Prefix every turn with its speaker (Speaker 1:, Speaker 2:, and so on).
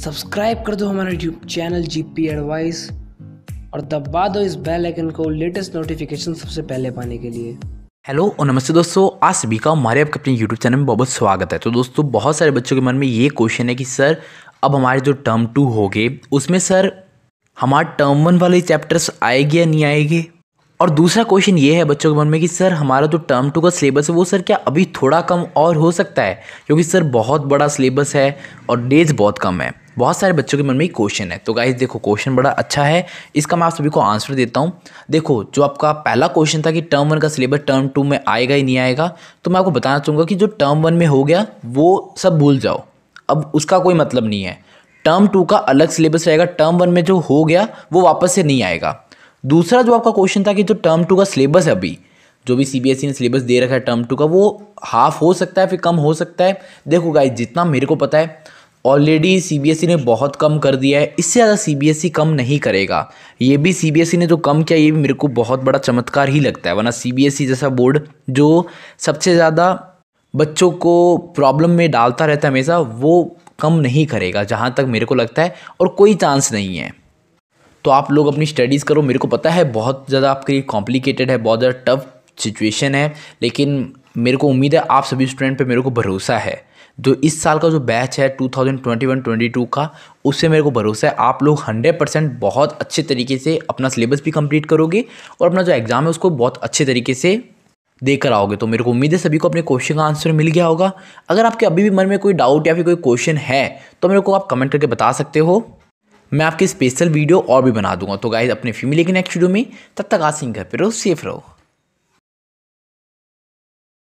Speaker 1: subscribe कर दो हमारा YouTube channel G P advice और दबा दो इस बेल आइकन को लेटेस्ट नोटिफिकेशन सबसे पहले पाने के लिए हेलो
Speaker 2: और नमस्ते दोस्तों आज सभी का हमारे आपके अपने यूट्यूब चैनल में बहुत स्वागत है तो दोस्तों बहुत सारे बच्चों के मन में ये क्वेश्चन है कि सर अब हमारे जो टर्म टू हो गए उसमें सर हमारे टर्म वन वाले चैप्टर्स आएगी या नहीं आएंगे और दूसरा क्वेश्चन ये है बच्चों के मन में कि सर हमारा जो तो टर्म टू का सिलेबस है वो सर क्या अभी थोड़ा कम और हो सकता है क्योंकि सर बहुत बड़ा सिलेबस है और डेज बहुत कम है बहुत सारे बच्चों के मन में क्वेश्चन है तो गाइज देखो क्वेश्चन बड़ा अच्छा है इसका मैं आप सभी को आंसर देता हूँ देखो जो आपका पहला क्वेश्चन था कि टर्म वन का सिलेबस टर्म टू में आएगा ही नहीं आएगा तो मैं आपको बताना चाहूँगा कि जो टर्म वन में हो गया वो सब भूल जाओ अब उसका कोई मतलब नहीं है टर्म टू का अलग सिलेबस रहेगा टर्म वन में जो हो गया वो वापस से नहीं आएगा दूसरा जो आपका क्वेश्चन था कि जो टर्म टू का सिलेबस है अभी जो भी ई e ने सिलेबस दे रखा है टर्म टू का वो हाफ हो सकता है फिर कम हो सकता है देखो गाइज जितना मेरे को पता है ऑलरेडी सीबीएसई e ने बहुत कम कर दिया है इससे ज़्यादा सीबीएसई e कम नहीं करेगा ये भी सीबीएसई e ने जो तो कम किया ये भी मेरे को बहुत बड़ा चमत्कार ही लगता है वरना सीबीएसई जैसा बोर्ड जो सबसे ज़्यादा बच्चों को प्रॉब्लम में डालता रहता है हमेशा वो कम नहीं करेगा जहाँ तक मेरे को लगता है और कोई चांस नहीं है तो आप लोग अपनी स्टडीज़ करो मेरे को पता है बहुत ज़्यादा आपके लिए कॉम्प्लिकेटेड है बहुत ज़्यादा टफ सिचुएशन है लेकिन मेरे को उम्मीद है आप सभी स्टूडेंट पे मेरे को भरोसा है जो इस साल का जो बैच है 2021-22 का उससे मेरे को भरोसा है आप लोग 100 परसेंट बहुत अच्छे तरीके से अपना सिलेबस भी कंप्लीट करोगे और अपना जो एग्ज़ाम है उसको बहुत अच्छे तरीके से देकर आओगे तो मेरे को उम्मीद है सभी को अपने क्वेश्चन का आंसर मिल गया होगा अगर आपके अभी भी मन में कोई डाउट या फिर कोई क्वेश्चन है तो मेरे को आप कमेंट करके बता सकते हो मैं आपकी स्पेशल वीडियो और भी बना दूंगा तो गाइज
Speaker 1: अपने फीमेल के नेक्स्ट वीडियो में तब तक आज सिंह घर पर रहो सेफ रहो